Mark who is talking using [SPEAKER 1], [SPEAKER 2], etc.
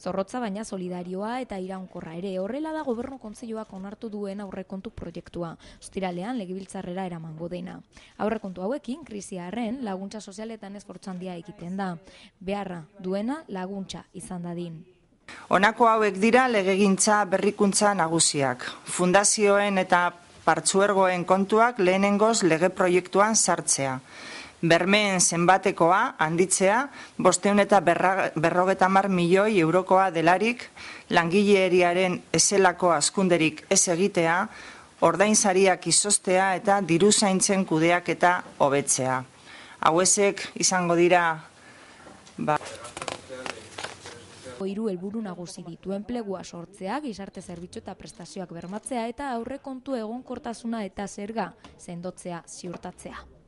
[SPEAKER 1] zorrotza baina solidarioa eta iraunkorra ere. Horrela da gobernu kontzeioak onartu duen aurrekontu proiektua, ostiralean legibiltzarrera eramango dena. Aurrekontu hauekin, krisiaren laguntza sozialetan esportzandia egiten da. Beharra, duena laguntza izan dadin.
[SPEAKER 2] Honako hauek dira legegintza berrikuntza nagusiak. Fundazioen eta partzuergoen kontuak lehenengoz lege proiektuan sartzea bermeen zenbatekoa handitzea, bosteun eta berrogeta mar milioi eurokoa delarik, langileriaren eselako askunderik ez egitea, ordainzariak izostea eta diru zaintzen kudeak eta hobetzea. Hauezek izango dira... Ba
[SPEAKER 1] hiru helburu nagusi ditu enplegua sortzea, gizarte zerbitzu eta prestazioak bermatzea eta aurrekontu egonkortasuna eta zerga sendotzea ziurtatzea.